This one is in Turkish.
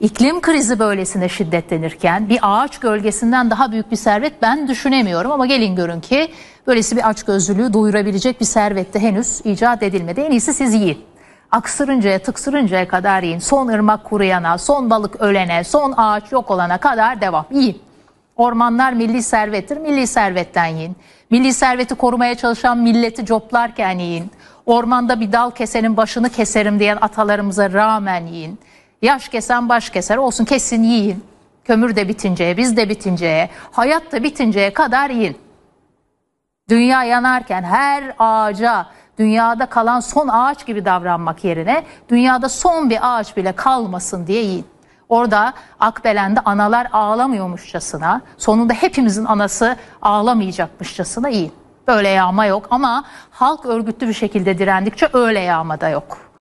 İklim krizi böylesine şiddetlenirken bir ağaç gölgesinden daha büyük bir servet ben düşünemiyorum ama gelin görün ki böylesi bir açgözlülüğü doyurabilecek bir servet de henüz icat edilmedi. En iyisi siz yiyin. Aksırıncaya tıksırıncaya kadar yiyin. Son ırmak kuruyana, son balık ölene, son ağaç yok olana kadar devam. Yiyin. Ormanlar milli servettir. Milli servetten yiyin. Milli serveti korumaya çalışan milleti coplarken yiyin. Ormanda bir dal kesenin başını keserim diyen atalarımıza rağmen yiyin. Yaş kesen baş keser olsun kesin yiyin. Kömür de bitinceye, biz de bitinceye, hayat da bitinceye kadar yiyin. Dünya yanarken her ağaca, dünyada kalan son ağaç gibi davranmak yerine dünyada son bir ağaç bile kalmasın diye yiyin. Orada Akbelen'de analar ağlamıyormuşçasına, sonunda hepimizin anası ağlamayacakmışçasına yiyin. Böyle yağma yok ama halk örgütlü bir şekilde direndikçe öyle yağma da yok.